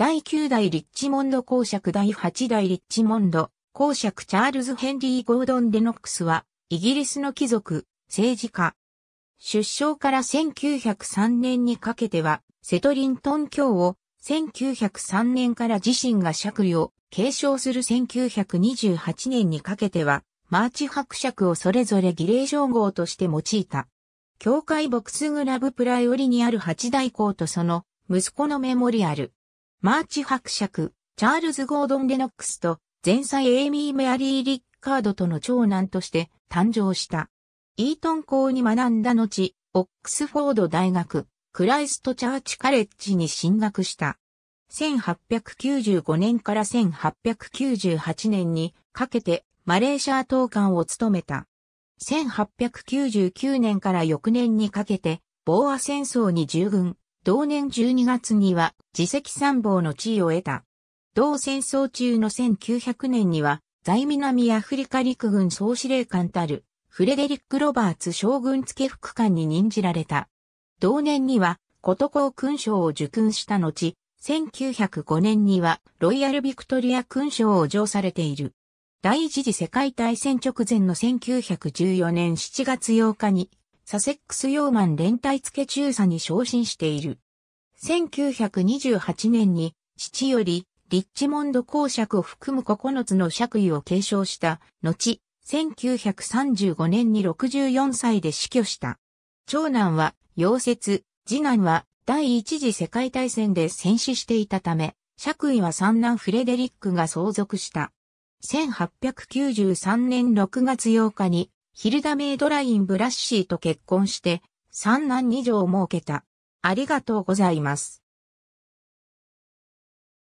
第9代リッチモンド公爵第8代リッチモンド公爵チャールズ・ヘンリー・ゴードン・デノックスは、イギリスの貴族、政治家。出生から1903年にかけては、セトリントン教を、1903年から自身が爵位を継承する1928年にかけては、マーチ伯爵をそれぞれ儀礼称号として用いた。教会ボクスグラブプライオリにある八大公とその息子のメモリアル。マーチ伯爵、チャールズ・ゴードン・レノックスと、前妻エイミー・メアリー・リッカードとの長男として誕生した。イートン校に学んだ後、オックスフォード大学、クライストチャーチカレッジに進学した。1895年から1898年にかけてマレーシア当館を務めた。1899年から翌年にかけて、ボーア戦争に従軍、同年12月には自責参謀の地位を得た。同戦争中の1900年には、在南アフリカ陸軍総司令官たる、フレデリック・ロバーツ将軍付副官に任じられた。同年には、ことこ勲章を受勲した後、1905年にはロイヤル・ビクトリア勲章を上されている。第一次世界大戦直前の1914年7月8日に、サセックス・ヨーマン連隊付中佐に昇進している。1928年に父よりリッチモンド公爵を含む9つの爵位を継承した後、1935年に64歳で死去した。長男は溶接、次男は第一次世界大戦で戦死していたため、爵位は三男フレデリックが相続した。1893年6月8日にヒルダメイドライン・ブラッシーと結婚して、三男二女を設けた。ありがとうございます。